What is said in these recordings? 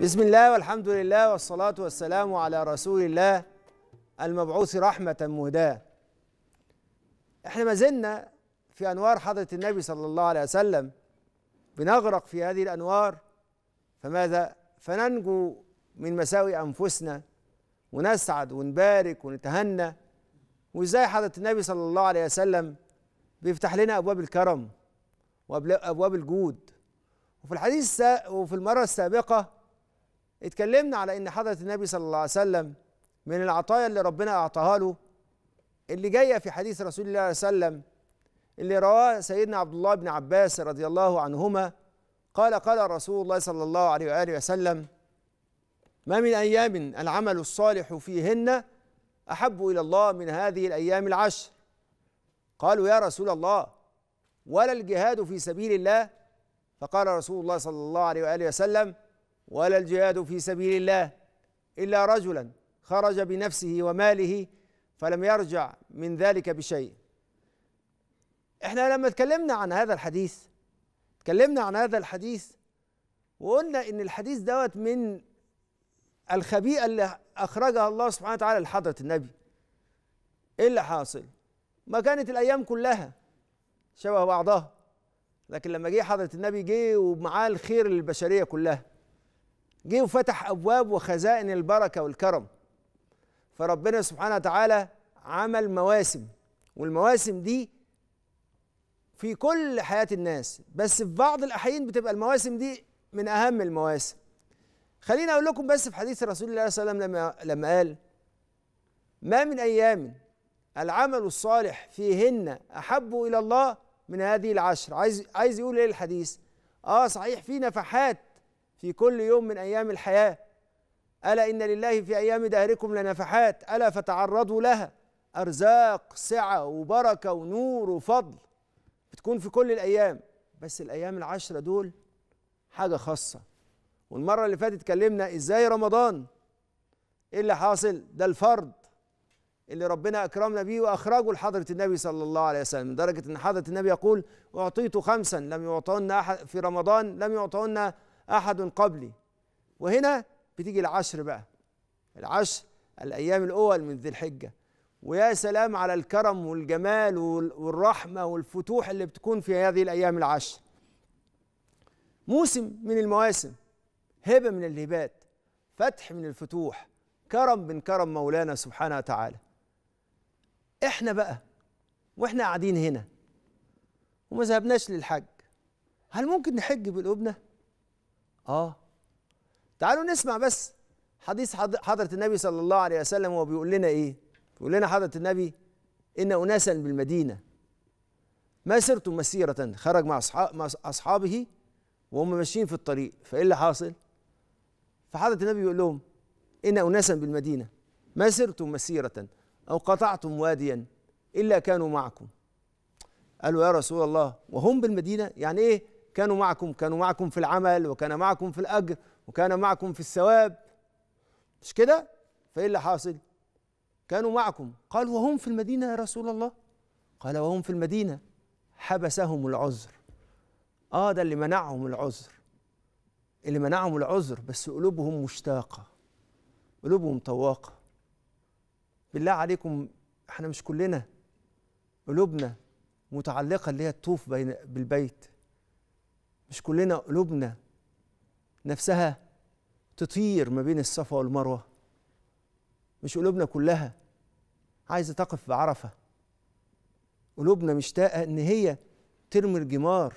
بسم الله والحمد لله والصلاة والسلام على رسول الله المبعوث رحمة مهداة احنا ما زلنا في أنوار حضرة النبي صلى الله عليه وسلم بنغرق في هذه الأنوار فماذا فننجو من مساوئ أنفسنا ونسعد ونبارك ونتهنى وازاي حضرة النبي صلى الله عليه وسلم بيفتح لنا أبواب الكرم وأبواب الجود وفي الحديث وفي المرة السابقة اتكلمنا على ان حضره النبي صلى الله عليه وسلم من العطايا اللي ربنا اعطاها له اللي جايه في حديث رسول الله صلى الله عليه وسلم اللي رواه سيدنا عبد الله بن عباس رضي الله عنهما قال قال رسول الله صلى الله عليه واله وسلم ما من ايام العمل الصالح فيهن احب الى الله من هذه الايام العشر قالوا يا رسول الله ولا الجهاد في سبيل الله فقال رسول الله صلى الله عليه واله وسلم ولا الجهاد في سبيل الله إلا رجلا خرج بنفسه وماله فلم يرجع من ذلك بشيء احنا لما اتكلمنا عن هذا الحديث اتكلمنا عن هذا الحديث وقلنا ان الحديث دوت من الخبيئه اللي اخرجها الله سبحانه وتعالى لحضره النبي ايه اللي حاصل ما كانت الايام كلها شبه بعضها لكن لما جه حضره النبي جه ومعاه الخير للبشريه كلها جه وفتح ابواب وخزائن البركه والكرم فربنا سبحانه وتعالى عمل مواسم والمواسم دي في كل حياه الناس بس في بعض الاحيان بتبقى المواسم دي من اهم المواسم خليني اقول لكم بس في حديث رسول الله صلى الله عليه وسلم لما لما قال ما من ايام العمل الصالح فيهن احب الى الله من هذه العشر عايز عايز يقول ايه الحديث اه صحيح في نفحات في كل يوم من ايام الحياه الا ان لله في ايام دهركم لنفحات الا فتعرضوا لها ارزاق سعه وبركه ونور وفضل بتكون في كل الايام بس الايام العشره دول حاجه خاصه والمره اللي فاتت اتكلمنا ازاي رمضان ايه اللي حاصل ده الفرض اللي ربنا اكرمنا بيه واخرجه لحضره النبي صلى الله عليه وسلم لدرجه ان حضره النبي يقول اعطيت خمسا لم يعطهن احد في رمضان لم يعطهن أحد قبلي وهنا بتيجي العشر بقى العشر الأيام الأول من ذي الحجة ويا سلام على الكرم والجمال والرحمة والفتوح اللي بتكون في هذه الأيام العشر موسم من المواسم هبة من الهبات فتح من الفتوح كرم من كرم مولانا سبحانه وتعالى احنا بقى واحنا قاعدين هنا وما ذهبناش للحج هل ممكن نحج بقلوبنا؟ اه تعالوا نسمع بس حديث حضرة النبي صلى الله عليه وسلم هو بيقول لنا ايه بيقول لنا حضرة النبي ان اناسا بالمدينة ما سرتم مسيرة خرج مع مع اصحابه وهم ماشيين في الطريق فايه اللي حاصل فحضرة النبي بيقول لهم ان اناسا بالمدينة ما سرتم مسيرة او قطعتم واديا الا كانوا معكم قالوا يا رسول الله وهم بالمدينة يعني ايه كانوا معكم كانوا معكم في العمل وكان معكم في الأجر وكان معكم في الثواب مش كده فإيه اللي حاصل كانوا معكم قال وهم في المدينة يا رسول الله قال وهم في المدينة حبسهم العذر آه ده اللي منعهم العذر اللي منعهم العذر بس قلوبهم مشتاقة قلوبهم طواقة بالله عليكم احنا مش كلنا قلوبنا متعلقة اللي هي الطوف بين بالبيت مش كلنا قلوبنا نفسها تطير ما بين الصفا والمروه مش قلوبنا كلها عايزه تقف بعرفه قلوبنا مشتاقه ان هي ترمي الجمار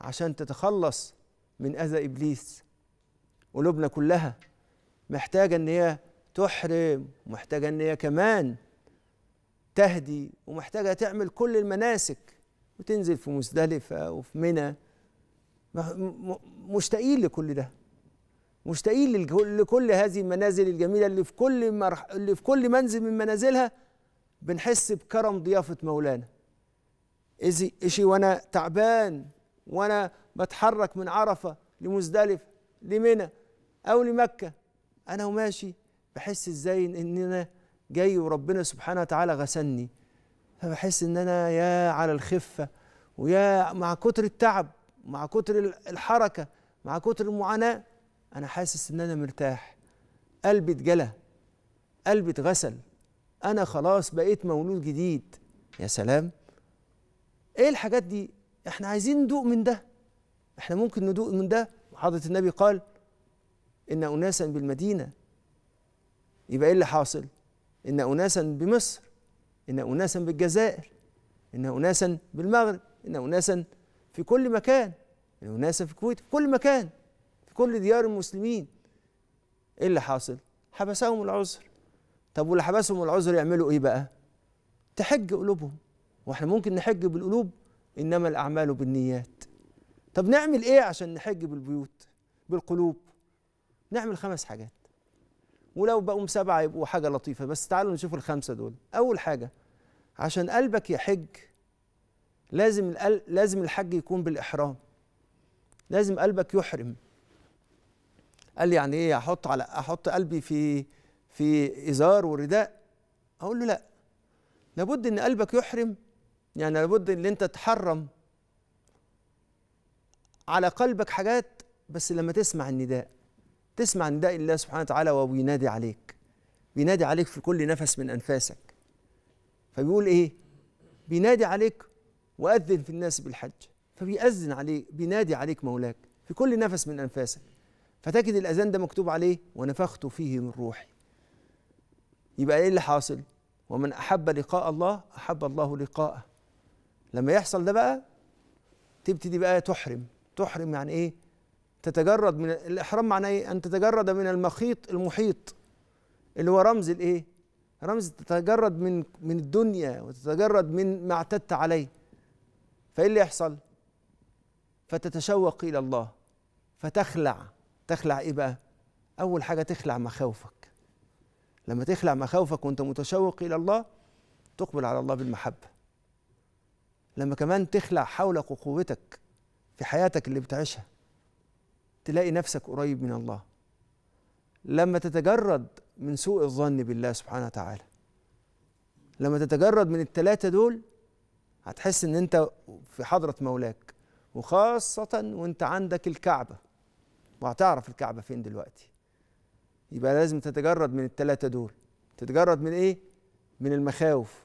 عشان تتخلص من اذى ابليس قلوبنا كلها محتاجه ان هي تحرم ومحتاجه ان هي كمان تهدي ومحتاجه تعمل كل المناسك وتنزل في مزدلفه وفي منى مشتاقين لكل ده مشتاقين لكل هذه المنازل الجميله اللي في كل مرح... اللي في كل منزل من منازلها بنحس بكرم ضيافه مولانا إزي إشي وأنا تعبان وأنا بتحرك من عرفة لمزدلف لمنى أو لمكة أنا وماشي بحس إزاي إن أنا جاي وربنا سبحانه وتعالى غسلني فبحس إن أنا يا على الخفة ويا مع كتر التعب مع كتر الحركه مع كتر المعاناه انا حاسس ان انا مرتاح قلبي اتجلى قلبي اتغسل انا خلاص بقيت مولود جديد يا سلام ايه الحاجات دي احنا عايزين ندوق من ده احنا ممكن ندوق من ده وحضرة النبي قال ان اناسا بالمدينه يبقى ايه اللي حاصل ان اناسا بمصر ان اناسا بالجزائر ان اناسا بالمغرب ان اناسا في كل مكان يعني الناس في الكويت في كل مكان في كل ديار المسلمين إيه اللي حاصل؟ حبسهم العذر طب واللي حبسهم العذر يعملوا إيه بقى؟ تحج قلوبهم واحنا ممكن نحج بالقلوب إنما الأعمال بالنيات طب نعمل إيه عشان نحج بالبيوت بالقلوب؟ نعمل خمس حاجات ولو بقوا سبعة يبقوا حاجة لطيفة بس تعالوا نشوف الخمسة دول أول حاجة عشان قلبك يحج لازم لازم الحج يكون بالاحرام لازم قلبك يحرم قال لي يعني ايه احط على احط قلبي في في ازار ورداء اقول له لا لابد ان قلبك يحرم يعني لابد ان انت تحرم على قلبك حاجات بس لما تسمع النداء تسمع نداء الله سبحانه وتعالى وهو بينادي عليك بينادي عليك في كل نفس من انفاسك فبيقول ايه بينادي عليك وأذن في الناس بالحج فبيأذن عليك بينادي عليك مولاك في كل نفس من أنفاسك فتجد الأذان ده مكتوب عليه ونفخت فيه من روحي يبقى إيه اللي حاصل ومن أحب لقاء الله أحب الله لقاءه لما يحصل ده بقى تبتدي بقى تحرم تحرم يعني إيه تتجرد من الإحرام معناه إيه أن تتجرد من المخيط المحيط اللي هو رمز الإيه رمز تتجرد من من الدنيا وتتجرد من ما اعتدت عليه فايه اللي يحصل فتتشوق الى الله فتخلع تخلع ايه بقى اول حاجه تخلع مخاوفك لما تخلع مخاوفك وانت متشوق الى الله تقبل على الله بالمحبه لما كمان تخلع حولك وقوتك في حياتك اللي بتعيشها تلاقي نفسك قريب من الله لما تتجرد من سوء الظن بالله سبحانه وتعالى لما تتجرد من التلاتة دول هتحس ان انت في حضره مولاك وخاصه وانت عندك الكعبه وهتعرف الكعبه فين دلوقتي يبقى لازم تتجرد من التلاتة دول تتجرد من ايه من المخاوف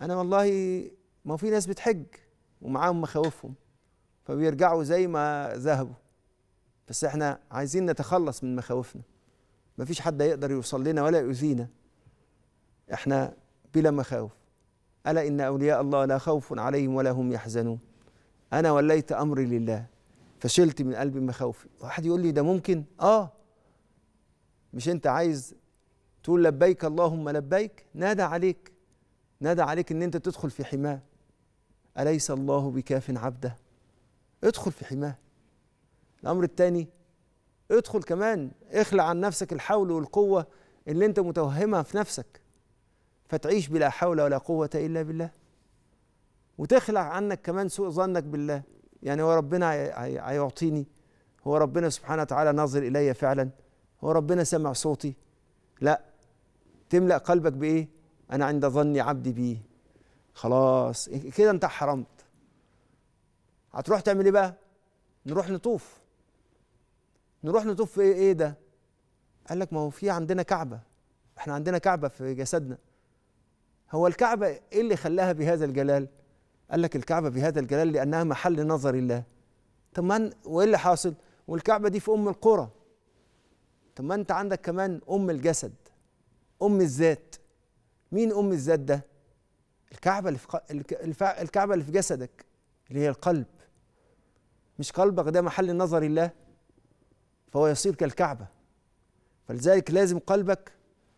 انا والله ما في ناس بتحج ومعاهم مخاوفهم فبيرجعوا زي ما ذهبوا بس احنا عايزين نتخلص من مخاوفنا مفيش حد يقدر يوصل لنا ولا يؤذينا احنا بلا مخاوف ألا إن أولياء الله لا خوف عليهم ولا هم يحزنون أنا وليت أمري لله فشلت من قلبي مخاوفي واحد يقول لي ده ممكن آه مش أنت عايز تقول لبيك اللهم لبيك نادى عليك نادى عليك ان انت تدخل في حماه اليس الله بكاف عبده ادخل في حماه الامر الثاني ادخل كمان اخلع عن نفسك الحول والقوه اللي انت متوهمها في نفسك فتعيش بلا حول ولا قوة إلا بالله وتخلع عنك كمان سوء ظنك بالله يعني هو ربنا هيعطيني هو ربنا سبحانه وتعالى ناظر إلي فعلا هو ربنا سمع صوتي لا تملأ قلبك بإيه أنا عند ظني عبدي بيه خلاص كده أنت حرمت هتروح تعمل إيه بقى نروح نطوف نروح نطوف إيه, إيه ده قال لك ما هو في عندنا كعبة احنا عندنا كعبة في جسدنا هو الكعبة إيه اللي خلاها بهذا الجلال؟ قال لك الكعبة بهذا الجلال لأنها محل نظر الله طب ما وإيه اللي حاصل؟ والكعبة دي في أم القرى طب ما أنت عندك كمان أم الجسد أم الذات مين أم الذات ده؟ الكعبة اللي في الكعبة اللي في جسدك اللي هي القلب مش قلبك ده محل نظر الله فهو يصير كالكعبة فلذلك لازم قلبك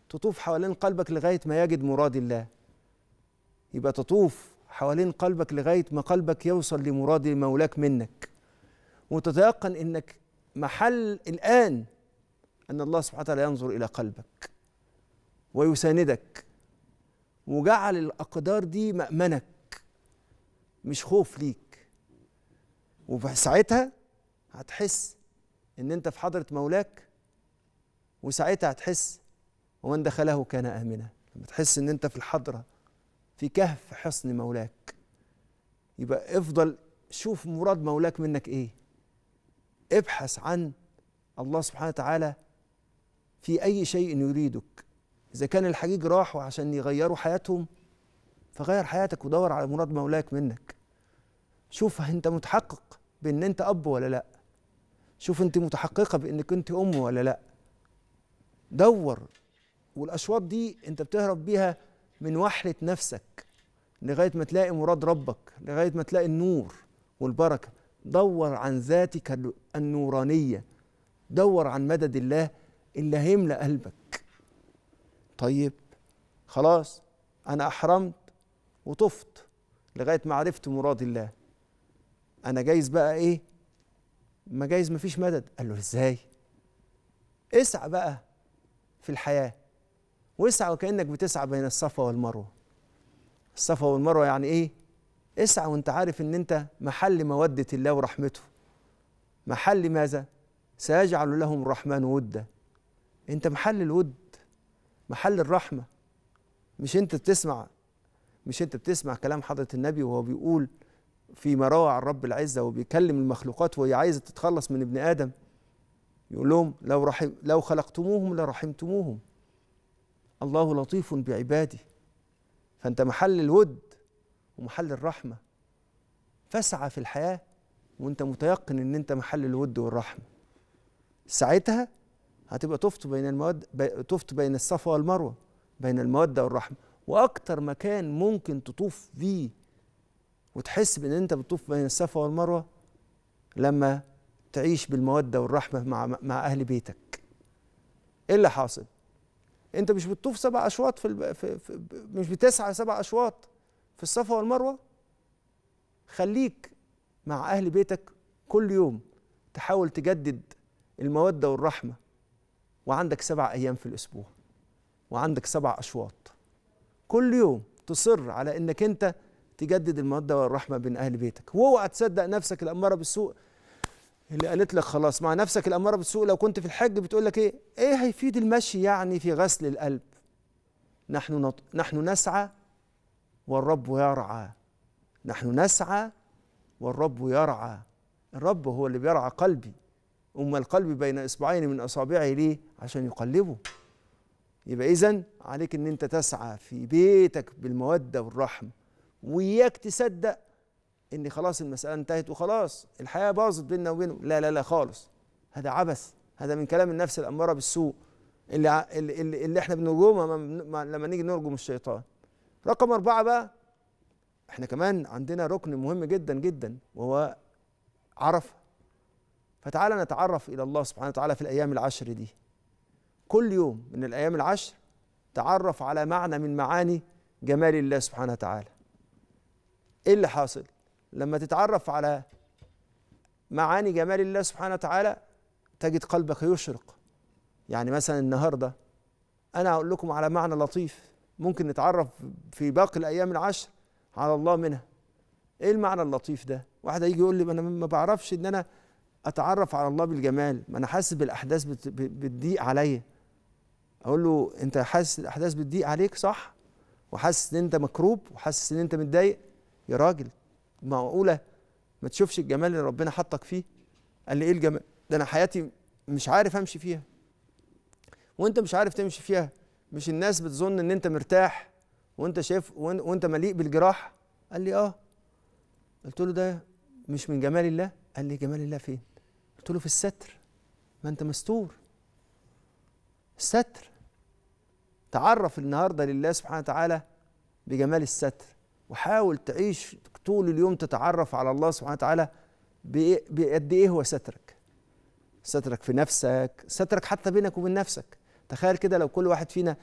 تطوف حوالين قلبك لغاية ما يجد مراد الله يبقى تطوف حوالين قلبك لغاية ما قلبك يوصل لمراد مولاك منك وتتيقن أنك محل الآن أن الله سبحانه وتعالى ينظر إلى قلبك ويساندك وجعل الأقدار دي مأمنك مش خوف ليك وساعتها هتحس ان انت في حضره مولاك وساعتها هتحس ومن دخله كان امنا لما تحس ان انت في الحضره في كهف حصن مولاك يبقى افضل شوف مراد مولاك منك ايه ابحث عن الله سبحانه وتعالى في اي شيء يريدك اذا كان الحجيج راحوا عشان يغيروا حياتهم فغير حياتك ودور على مراد مولاك منك شوف انت متحقق بان انت اب ولا لا شوف انت متحققه بانك انت ام ولا لا دور والاشواط دي انت بتهرب بيها من وحلة نفسك لغاية ما تلاقي مراد ربك لغاية ما تلاقي النور والبركة دور عن ذاتك النورانية دور عن مدد الله اللي هيملأ قلبك طيب خلاص أنا أحرمت وطفت لغاية ما عرفت مراد الله أنا جايز بقى إيه ما جايز مفيش مدد قال له إزاي اسعى بقى في الحياه واسعى وكانك بتسعى بين الصفا والمروه الصفا والمروه يعني ايه اسعى وانت عارف ان انت محل موده الله ورحمته محل ماذا سيجعل لهم الرحمن ودا انت محل الود محل الرحمه مش انت بتسمع مش انت بتسمع كلام حضره النبي وهو بيقول في مراعى عن رب العزه وبيكلم المخلوقات وهي عايزه تتخلص من ابن ادم يقول لهم لو رحم لو خلقتموهم لرحمتموهم الله لطيف بعباده فأنت محل الود ومحل الرحمة فاسعى في الحياة وأنت متيقن إن أنت محل الود والرحمة ساعتها هتبقى تفت بين المواد تفت بين الصفا والمروة بين المودة والرحمة وأكتر مكان ممكن تطوف فيه وتحس بإن أنت بتطوف بين الصفا والمروة لما تعيش بالمودة والرحمة مع مع أهل بيتك إيه اللي حاصل؟ انت مش بتطوف سبع اشواط في, الب... في... في مش بتسعى سبع اشواط في الصفا والمروه خليك مع اهل بيتك كل يوم تحاول تجدد الموده والرحمه وعندك سبع ايام في الاسبوع وعندك سبع اشواط كل يوم تصر على انك انت تجدد الموده والرحمه بين اهل بيتك واوعى تصدق نفسك الاماره بالسوء اللي قالت لك خلاص مع نفسك الاماره بتسوق لو كنت في الحج بتقول لك ايه ايه هيفيد المشي يعني في غسل القلب نحن نط... نحن نسعى والرب يرعى نحن نسعى والرب يرعى الرب هو اللي بيرعى قلبي أما القلب بين إصبعين من أصابعه ليه؟ عشان يقلبه يبقى إذا عليك إن أنت تسعى في بيتك بالمودة والرحمة وإياك تصدق ان خلاص المساله انتهت وخلاص الحياه باظت بيننا وبينه لا لا لا خالص هذا عبث هذا من كلام النفس الاماره بالسوء اللي اللي, اللي احنا بنرجمها لما نيجي نرجم الشيطان رقم أربعة بقى احنا كمان عندنا ركن مهم جدا جدا وهو عرفة فتعالى نتعرف إلى الله سبحانه وتعالى في الأيام العشر دي كل يوم من الأيام العشر تعرف على معنى من معاني جمال الله سبحانه وتعالى ايه اللي حاصل لما تتعرف على معاني جمال الله سبحانه وتعالى تجد قلبك يشرق يعني مثلا النهارده انا هقول لكم على معنى لطيف ممكن نتعرف في باقي الايام العشر على الله منها ايه المعنى اللطيف ده واحد هيجي يقول لي انا ما بعرفش ان انا اتعرف على الله بالجمال ما انا حاسس بالاحداث بتضيق عليا اقول له انت حاسس الاحداث بتضيق عليك صح وحاسس ان انت مكروب وحاسس ان انت متضايق يا راجل معقوله ما تشوفش الجمال اللي ربنا حطك فيه قال لي ايه الجمال ده انا حياتي مش عارف امشي فيها وانت مش عارف تمشي فيها مش الناس بتظن ان انت مرتاح وانت شايف وانت مليء بالجراح قال لي اه قلت له ده مش من جمال الله قال لي جمال الله فين قلت له في الستر ما انت مستور الستر تعرف النهارده لله سبحانه وتعالى بجمال الستر وحاول تعيش طول اليوم تتعرف على الله سبحانه وتعالى إيه- بقد ايه هو سترك سترك في نفسك سترك حتى بينك وبين نفسك تخيل كده لو كل واحد فينا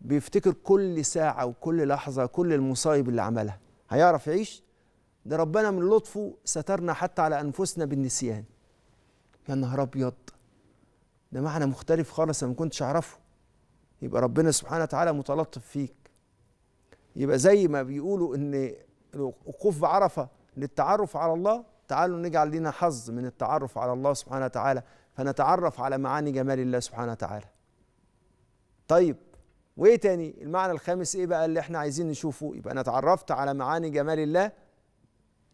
بيفتكر كل ساعة وكل لحظة كل المصايب اللي عملها هيعرف يعيش ده ربنا من لطفه سترنا حتى على أنفسنا بالنسيان يا نهار أبيض ده معنى مختلف خالص أنا ما كنتش أعرفه يبقى ربنا سبحانه وتعالى متلطف فيك يبقى زي ما بيقولوا ان الوقوف بعرفه للتعرف على الله تعالوا نجعل لنا حظ من التعرف على الله سبحانه وتعالى فنتعرف على معاني جمال الله سبحانه وتعالى طيب وايه تاني المعنى الخامس ايه بقى اللي احنا عايزين نشوفه يبقى انا اتعرفت على معاني جمال الله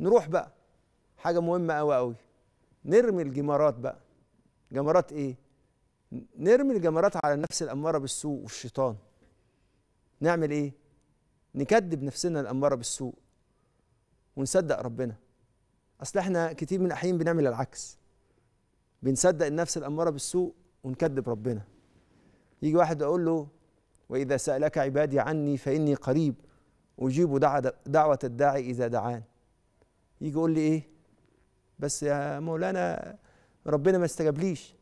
نروح بقى حاجه مهمه قوي قوي نرمي الجمارات بقى جمارات ايه نرمي الجمارات على النفس الاماره بالسوء والشيطان نعمل ايه نكذب نفسنا الأمارة بالسوء ونصدق ربنا أصل إحنا كتير من الأحيان بنعمل العكس بنصدق النفس الأمارة بالسوء ونكذب ربنا يجي واحد أقول له وإذا سألك عبادي عني فإني قريب أجيب دعوة الداعي إذا دعان يجي يقول لي إيه بس يا مولانا ربنا ما استجابليش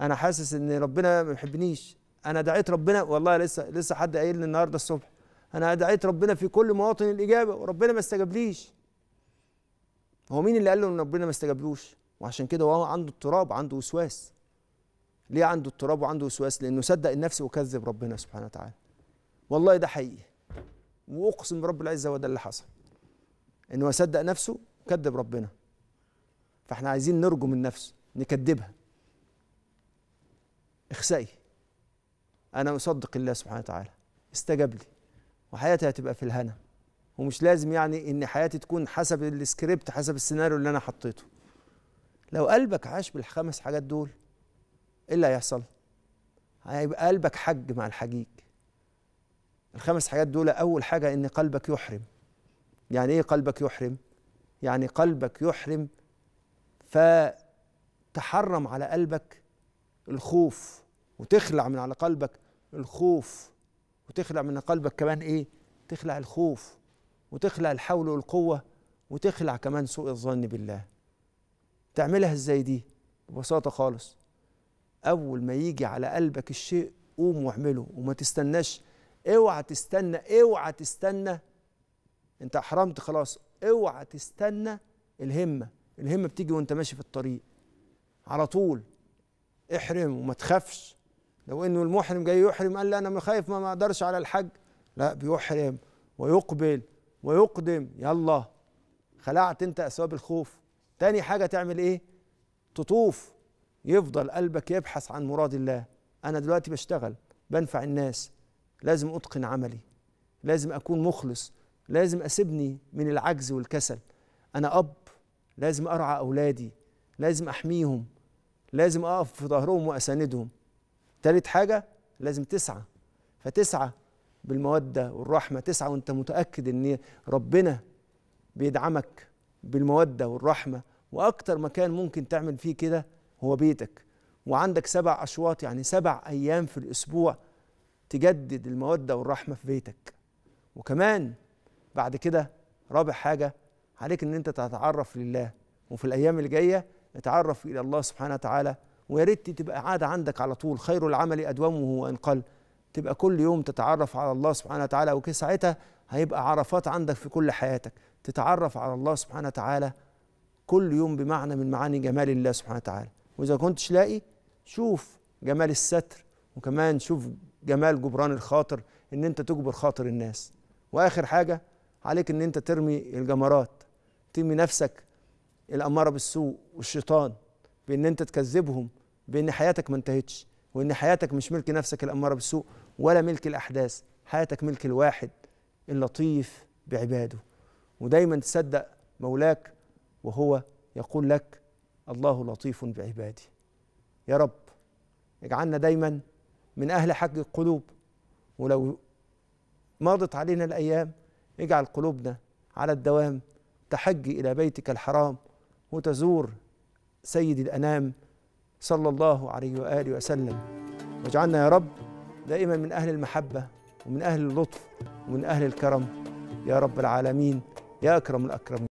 أنا حاسس إن ربنا ما بيحبنيش أنا دعيت ربنا والله لسه لسه حد قايل لي النهارده الصبح انا دعيت ربنا في كل مواطن الاجابه وربنا ما استجابليش هو مين اللي قال له ان ربنا ما استجابلوش وعشان كده هو عنده اضطراب عنده وسواس ليه عنده اضطراب وعنده وسواس لانه صدق النفس وكذب ربنا سبحانه وتعالى والله ده حقيقي واقسم برب العزه وده اللي حصل انه صدق نفسه وكذب ربنا فاحنا عايزين نرجم النفس نكذبها اخسئي انا اصدق الله سبحانه وتعالى استجاب لي وحياتي هتبقى في الهنا ومش لازم يعني ان حياتي تكون حسب السكريبت حسب السيناريو اللي انا حطيته لو قلبك عاش بالخمس حاجات دول ايه اللي هيحصل هيبقى قلبك حج مع الحجيج الخمس حاجات دول اول حاجه ان قلبك يحرم يعني ايه قلبك يحرم يعني قلبك يحرم فتحرم على قلبك الخوف وتخلع من على قلبك الخوف وتخلع من قلبك كمان ايه تخلع الخوف وتخلع الحول والقوه وتخلع كمان سوء الظن بالله تعملها ازاي دي ببساطه خالص اول ما يجي على قلبك الشيء قوم واعمله وما تستناش اوعى تستنى اوعى تستنى انت احرمت خلاص اوعى تستنى الهمه الهمه بتيجي وانت ماشي في الطريق على طول احرم وما تخافش لو انه المحرم جاي يحرم قال لا انا خايف ما اقدرش على الحج لا بيحرم ويقبل ويقدم يلا خلعت انت اسباب الخوف تاني حاجه تعمل ايه تطوف يفضل قلبك يبحث عن مراد الله انا دلوقتي بشتغل بنفع الناس لازم اتقن عملي لازم اكون مخلص لازم اسيبني من العجز والكسل انا اب لازم ارعى اولادي لازم احميهم لازم اقف في ظهرهم واساندهم تالت حاجة لازم تسعى فتسعى بالمودة والرحمة تسعى وانت متأكد ان ربنا بيدعمك بالمودة والرحمة واكتر مكان ممكن تعمل فيه كده هو بيتك وعندك سبع أشواط يعني سبع أيام في الأسبوع تجدد المودة والرحمة في بيتك وكمان بعد كده رابع حاجة عليك ان انت تتعرف لله وفي الأيام الجاية اتعرف إلى الله سبحانه وتعالى ويا ريت تبقى عاده عندك على طول خير العمل ادومه وان قل تبقى كل يوم تتعرف على الله سبحانه وتعالى وكي ساعتها هيبقى عرفات عندك في كل حياتك تتعرف على الله سبحانه وتعالى كل يوم بمعنى من معاني جمال الله سبحانه وتعالى واذا كنتش لاقي شوف جمال الستر وكمان شوف جمال جبران الخاطر ان انت تجبر خاطر الناس واخر حاجه عليك ان انت ترمي الجمرات ترمي نفسك الاماره بالسوء والشيطان بان انت تكذبهم بان حياتك ما انتهتش وان حياتك مش ملك نفسك الاماره بالسوء ولا ملك الاحداث حياتك ملك الواحد اللطيف بعباده ودايما تصدق مولاك وهو يقول لك الله لطيف بعبادي يا رب اجعلنا دايما من اهل حق القلوب ولو مضت علينا الايام اجعل قلوبنا على الدوام تحج الى بيتك الحرام وتزور سيد الانام صلى الله عليه وآله وسلم واجعلنا يا رب دائما من أهل المحبة ومن أهل اللطف ومن أهل الكرم يا رب العالمين يا أكرم الأكرمين